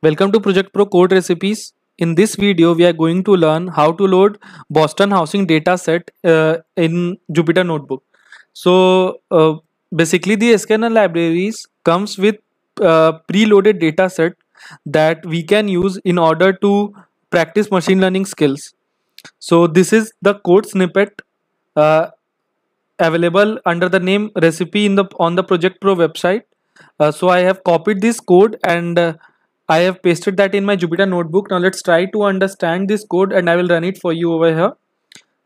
Welcome to Project Pro Code Recipes. In this video, we are going to learn how to load Boston housing data set uh, in Jupyter Notebook. So uh, basically the sklearn libraries comes with uh, preloaded data set that we can use in order to practice machine learning skills. So this is the code snippet uh, available under the name recipe in the on the Project Pro website. Uh, so I have copied this code and uh, I have pasted that in my Jupyter notebook. Now let's try to understand this code and I will run it for you over here.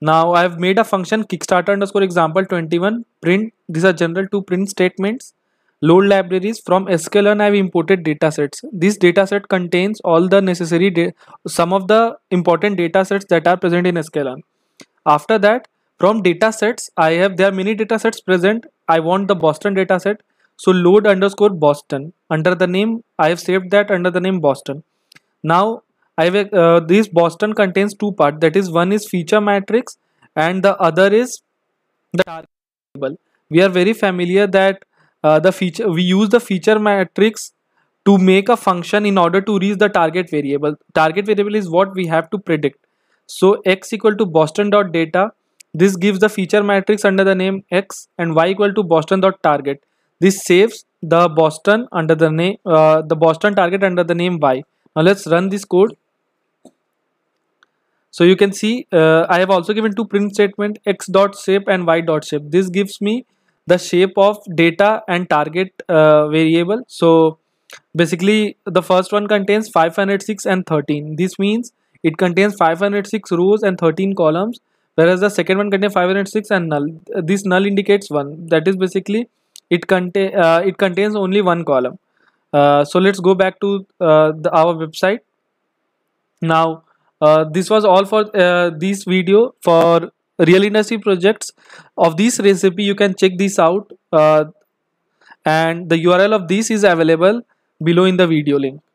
Now I have made a function kickstarter underscore example 21 print. These are general to print statements. Load libraries from sklearn I have imported datasets. This dataset contains all the necessary some of the important datasets that are present in sklearn. After that from datasets I have there are many datasets present. I want the Boston dataset. So load underscore Boston under the name I have saved that under the name Boston. Now I have, uh, this Boston contains two part that is one is feature matrix and the other is the target table. We are very familiar that uh, the feature we use the feature matrix to make a function in order to reach the target variable. Target variable is what we have to predict. So x equal to Boston dot data. This gives the feature matrix under the name x and y equal to Boston dot target this saves the Boston under the name uh, the Boston target under the name Y. Now let's run this code. So you can see uh, I have also given two print statement x dot shape and y dot shape. This gives me the shape of data and target uh, variable. So basically the first one contains 506 and 13. This means it contains 506 rows and 13 columns whereas the second one contains 506 and null. This null indicates 1. That is basically it contain uh, it contains only one column uh, so let's go back to uh, the, our website now uh, this was all for uh, this video for real industry projects of this recipe you can check this out and the url of this is available below in the video link